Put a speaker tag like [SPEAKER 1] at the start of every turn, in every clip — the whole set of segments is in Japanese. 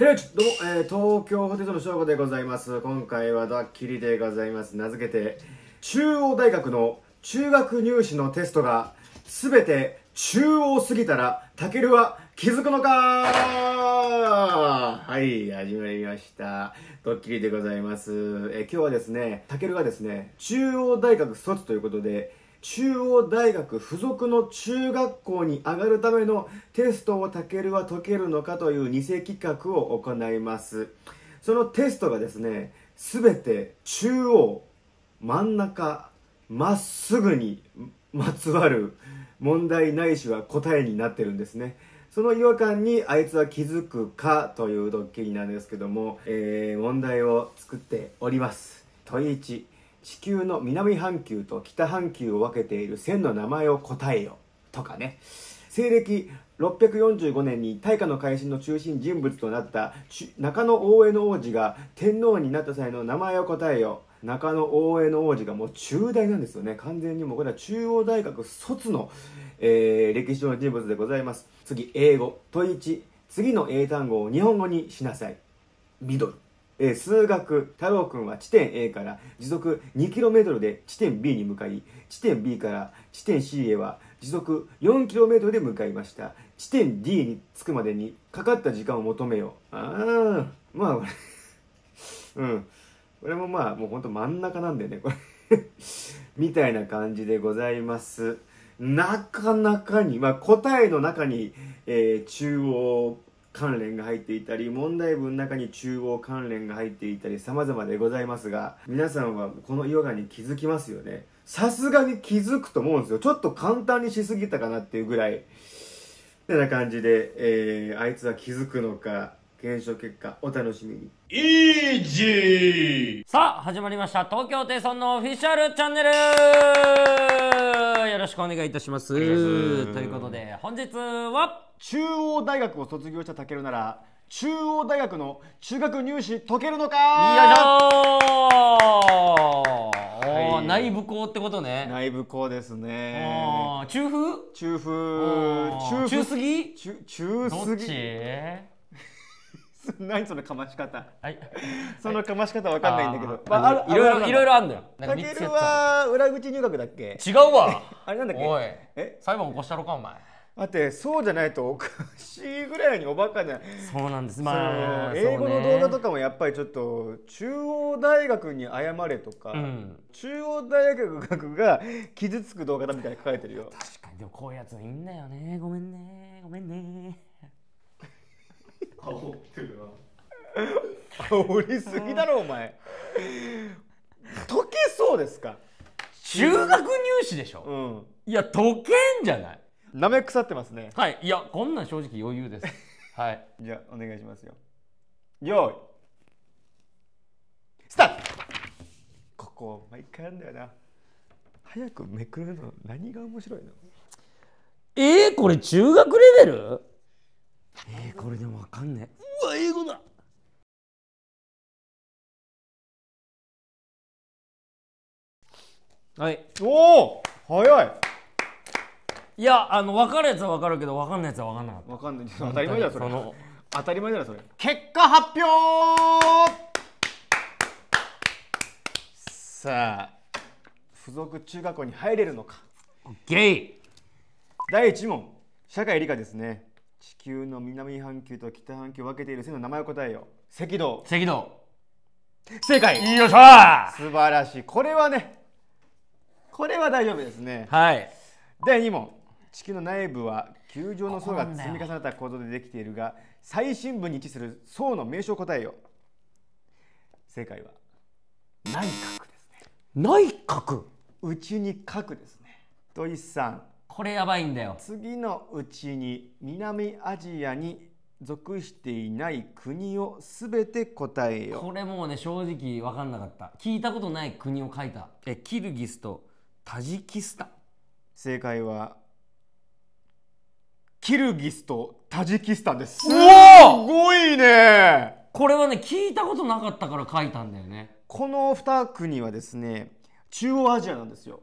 [SPEAKER 1] ヘレどうも、えー、東京ホテルの翔吾でございます。今回はドッキリでございます。名付けて、中央大学の中学入試のテストが、すべて中央すぎたら、タケルは気づくのかはい、始まりました。ドッキリでございます。えー、今日はですね、タケルがですね、中央大学卒ということで、中央大学附属の中学校に上がるためのテストをたけるは解けるのかという偽企画を行いますそのテストがですね全て中央真ん中まっすぐにまつわる問題ないしは答えになってるんですねその違和感にあいつは気づくかというドッキリなんですけども、えー、問題を作っております問1地球の南半球と北半球を分けている線の名前を答えよとかね西暦645年に大化の改新の中心人物となった中野大江の王子が天皇になった際の名前を答えよ中野大江の王子がもう中大なんですよね完全にもうこれは中央大学卒の、えー、歴史上の人物でございます次英語問1次の英単語を日本語にしなさいミドルえー、数学、太郎くんは地点 A から時速 2km で地点 B に向かい、地点 B から地点 C へは時速 4km で向かいました。地点 D に着くまでにかかった時間を求めよう。ああ、まあ、これうん。これもまあ、もうほんと真ん中なんだよね、これ みたいな感じでございます。なかなかに、まあ、答えの中に、えー、中央関連が入っていたり問題文の中に中央関連が入っていたり様々でございますが皆さんはこのヨガに気づきますよねさすがに気づくと思うんですよちょっと簡単にしすぎたかなっていうぐらいてな感じで、えー、あいつは気づくのか検証結果お楽しみにイージーさあ始まりました東京テイソンのオフィシャルチャンネルろしくお願いいたしますということで本日は中央大学を卒業したたけるなら中央大学の中学入試解けるのかいやはい、内部校ってことね内部校ですね中風中風中すぎ中すぎ 何そのかまし方はい そのかまし方わかんないんだけどまあ、いろいろいろいろあるんだよたけるは裏口入学だっけ違うわ あれなんだっけおいえ裁判起こしたろかお前待ってそうじゃないとおかしいぐらいにおバカじゃなそうなんですまあ、英語の動画とかもやっぱりちょっと中央大学に謝れとか、うん、中央大学が傷つく動画だみたいに書かれてるよ確かにでもこういうやついいんだよねごめんねごめんね煽ってるな煽りすぎだろお前溶けそうですか中学入試でしょ、うん、いや溶けんじゃないなめ腐ってますねはいいやこんなん正直余裕ですはいじゃあお願いしますよ用意スタートここ毎回やんだよな早くめくるの何が面白いのえー、これ中学レベルこれでもかんねえうわ英語だはいおお早いいやあの分かるやつは分かるけど分かんないやつは分かんなかった分かんない当たり前だそれそ当たり前だそれ結果発表さあ付属中学校に入れるのかゲイ第1問社会理科ですね地球の南半球と北半球を分けている線の名前を答えよう赤道赤道正解よっしゃ素晴らしいこれはねこれは大丈夫ですねはい第2問地球の内部は球状の層が積み重ねた構造でできているが最深部に位置する層の名称を答えよ正解は内閣ですね内閣内に角ですね土井さんこれやばいんだよ次のうちに南アジアに属していない国を全て答えよこれもうね正直分かんなかった聞いたことない国を書いたえキルギスとタジキスタン正解はキルギスとタジキスタンですすごいねこれはね聞いたことなかったから書いたんだよねこの2国はですね中央アジアなんですよ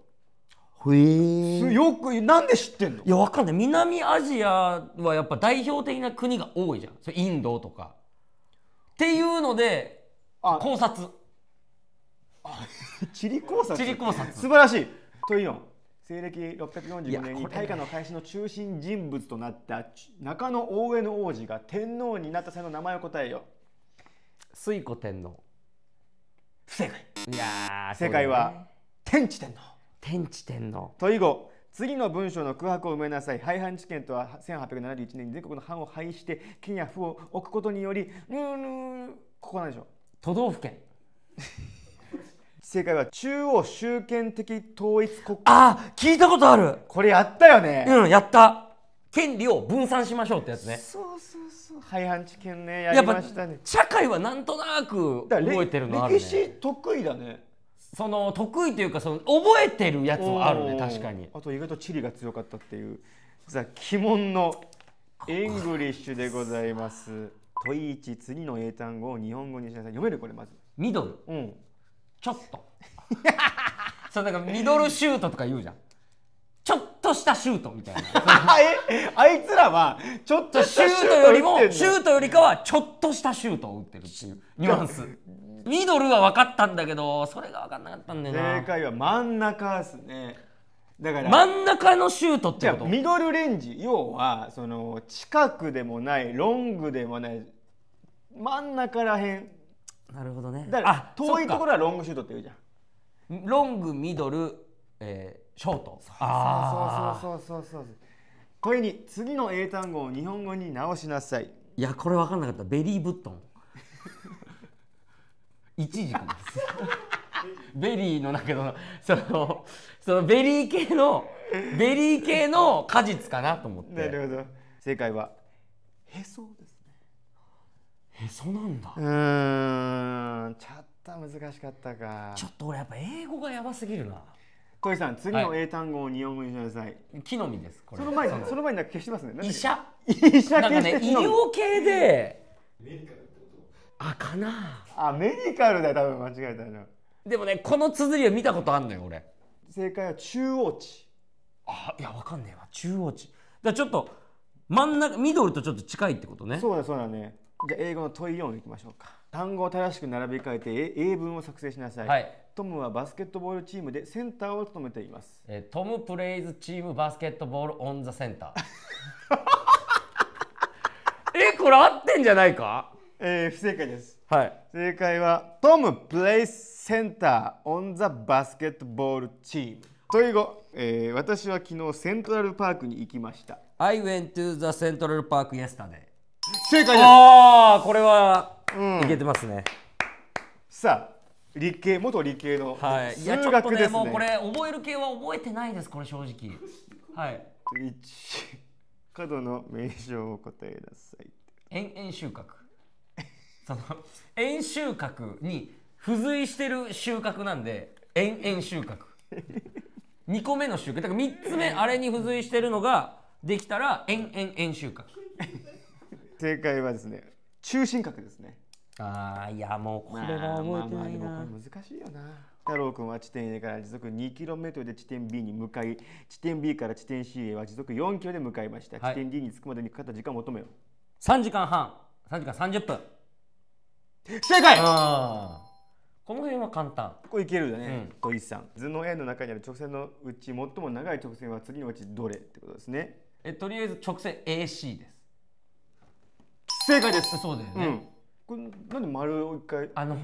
[SPEAKER 1] よくなんで知ってんのいやわかんない南アジアはやっぱ代表的な国が多いじゃんそれインドとかっていうので考察地理 考察地理考察素晴らしいとイオン西暦645年に大化の開始の中心人物となった中野大江の王子が天皇になった際の名前を答えよ水古天皇不正解いや世界は、天智天皇天地天皇問い後次の文章の空白を埋めなさい廃藩置県とは1871年に全国の藩を廃して県や府を置くことによりうんここなんでしょう都道府県正解は中央集権的統一国家あ聞いたことあるこれやったよねうんやった権利を分散しましょうってやつねそうそうそう廃藩置県ねやりましたね社会はなんとなく覚えてるのある、ね、歴史得意だねその得意というかその覚えてるやつはあるね確かにあと意外と地理が強かったっていうザ鬼門のエングリッシュでございます問い1次の英単語を日本語にしなさい読めるこれまずミドル、うん、ちょっと そうだからミドルシュートとか言うじゃんちょっとしたシュートみたいな あいつらはちょっとシュートよりもシュートよりかはちょっとしたシュートを打ってるっていうニュアンスミドルは分かったんだけどそれが分かんなかったんだよな正解は真ん中ですねだから真ん中のシュートってことミドルレンジ要はその近くでもないロングでもない真ん中らへんなるほどねだから遠いところはロングシュートって言うじゃんロングミドル、えー、ショートそうそうそうそうそうそうこれに次の英単語を日本語に直しなさいいやこれ分かんなかったベリーブットン イチジクですベリーの中けそのそのベリー系のベリー系の果実かなと思ってなるほど正解はへそですねへそなんだうんちょっと難しかったかちょっと俺やっぱ英語がやばすぎるな小井さん次の英単語を日本語にしてください、木の実ですその前にその前に消してますね医者医者てんかね医療系であかなあメディカルだよ多分間違えたのでもねこの綴りは見たことあんのよ俺正解は中央値あいやわかんねえわ中央値だちょっと真ん中ミドルとちょっと近いってことねそうだそうだねじゃあ英語の問い4いきましょうか単語を正しく並び替えて英文を作成しなさい、はい、トムはバスケットボールチームでセンターを務めています、えトムプレイズチームバスケットボールオンザセンター えこれ合ってんじゃないかえー、不正解です。はい。正解は、トムプレイスセンターオンザバスケットボールチーム。というご、えー、私は昨日セントラルパークに行きました。I went to the Central Park yesterday. 正解です。ああ、これは、うん、いけてますね。さあ、理系元理系の数学ですね。はい、いねもうこれ覚える系は覚えてないです。これ正直。はい。一角の名称を答えなさい。円円収穫。その円収穫に付随してる収穫なんで円円収穫2個目の収穫だから3つ目あれに付随してるのができたら円円円収穫正解はですね中心角ですねああいやもうこれは覚えてないな、まあまあ、難しいよな太郎君は地点 A から時速 2km で地点 B に向かい地点 B から地点 C へは時速 4km で向かいました、はい、地点 D に着くまでにかかった時間を求めよう3時間半3時間30分正解この辺は簡単これいけるよね、うん、小さん図の円の中にある直線のうち最も長い直線は次のうちどれってことですねえとりあえず直線 AC です正解ですそうだよね、うん、これなんで丸を一回あの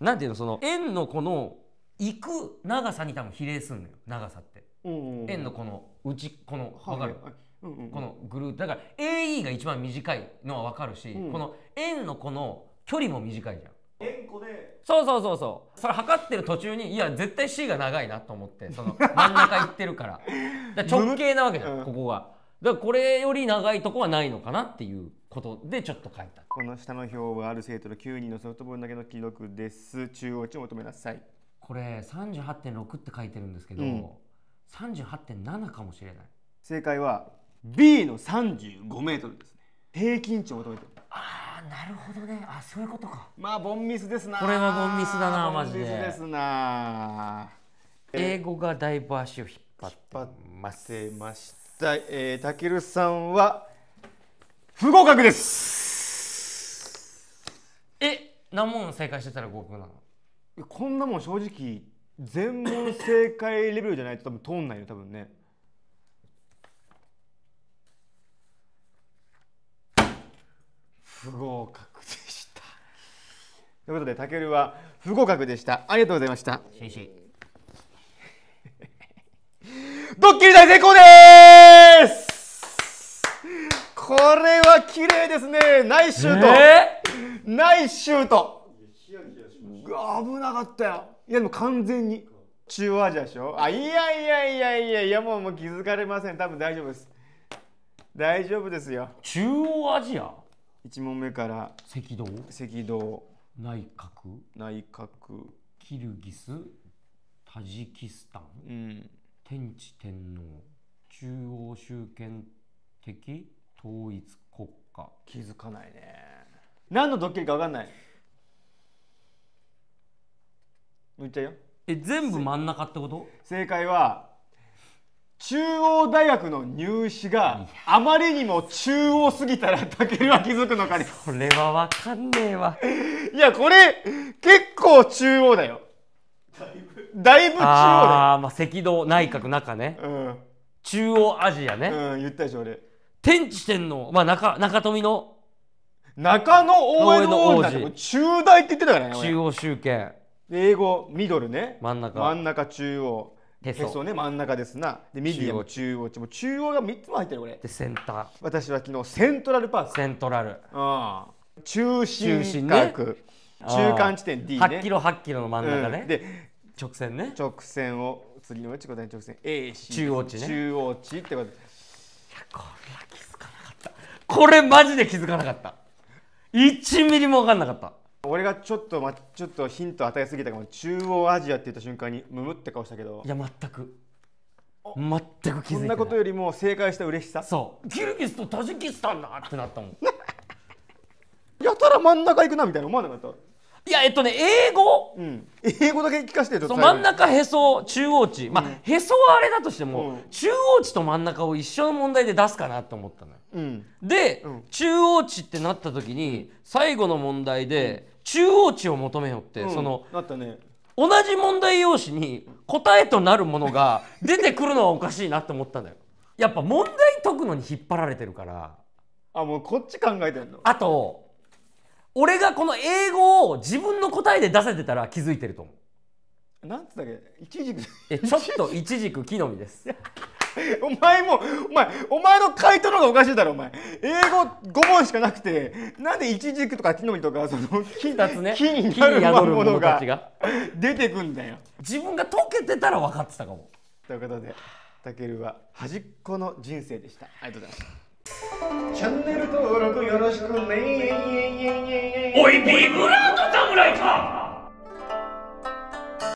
[SPEAKER 1] なんていうのその円のこの行く長さに多分比例するのよ長さって、うんうん、円のこのうちこの分かる、はいうんうん、このグループだから AE が一番短いのは分かるし、うん、この円のこの距離も短いじゃん円弧でそうそうそうそうそれ測ってる途中にいや絶対 C が長いなと思ってその真ん中行ってるから 直径なわけじゃん、うん、ここがだからこれより長いとこはないのかなっていうことでちょっと書いたこの下の表はある生徒の9人のソフトボールだけの記録です中央値を求めなさいこれ38.6って書いてるんですけど、うん、38.7かもしれない正解は B の35メートルですね平均値を求めてるああなるほどねあそういうことかまあボンミスですなこれはボンミスだなマジでボンミスですな英語がだいぶ足を引っ張ってませましたえー、たけるさんは不合格ですえ何問正解してたら合格なのこんなもん正直全問正解レベルじゃないと多分通んないよ多分ね不合格でしたということでたけるは不合格でしたありがとうございましたシシ
[SPEAKER 2] ドッキリ大成功
[SPEAKER 1] ですこれは綺麗ですねナイスシュート、えー、ナイスシュート危なかったよいやでも完全に中央アジアでしょあいやいやいやいやいやもうもう気づかれません多分大丈夫です大丈夫ですよ中央アジア1問目から赤道赤道内閣内閣キルギスタジキスタン、うん、天智天皇中央集権的統一国家気づかないね何のドッキリか分かんない言っちゃうよえ全部真ん中ってこと正解は中央大学の入試があまりにも中央すぎたらたけるは気づくのかにそれはわかんねえわいやこれ結構中央だよだいぶ中央だよあまあ赤道内閣中ね、うん、中央アジアねうん言ったでしょ俺天智天皇まあ中中富の中野大江の王子中大って言ってたからね中央集権英語ミドルね真ん中真ん中中央へそね真ん中ですなでミディアム中央値も中央が3つも入ってるこれでセンター私は昨日セントラルパークセントラルああ中心価格、ね、中間地点 D ね8キロ8キロの真ん中ね、うん、で直線ね直線を次のうち答え直線 AC 中央値ね中央値ってこといやこれは気づかなかったこれマジで気づかなかった1ミリも分かんなかった俺がちょっと、ま、ちょっとヒント与えすぎたかも中央アジアって言った瞬間にムムって顔したけどいや全く全く気づいてそんなことよりも正解した嬉しさそうキルギスとタジキスタンだってなったもん やたら真ん中行くなみたいな思わなかったいやえっとね英語、うん、英語だけ聞かせてちょっと真ん中へそ中央値まあ、うん、へそはあれだとしても、うん、中央値と真ん中を一緒の問題で出すかなと思ったのよ、で、中央値ってなった時に最後の問題で、中央値を求めよって、うん、そのなったね同じ問題用紙に答えとなるものが出てくるのはおかしいなって思ったんだよやっぱ問題解くのに引っ張られてるからあもうこっち考えてんのあと俺がこの英語を自分の答えで出せてたら気づいてると思うなんつったっけ一軸えちょっと一軸木の実です お前もお前お前の回答の方がおかしいだろお前英語5問しかなくてなんでいちじくとか木の実とかその木2つね木になるものが出てくんだよ自分が溶けてたら分かってたかもということでたけるは端っこの人生でしたありがとうございましたチャンネル登録よろしくねおいビブラート侍か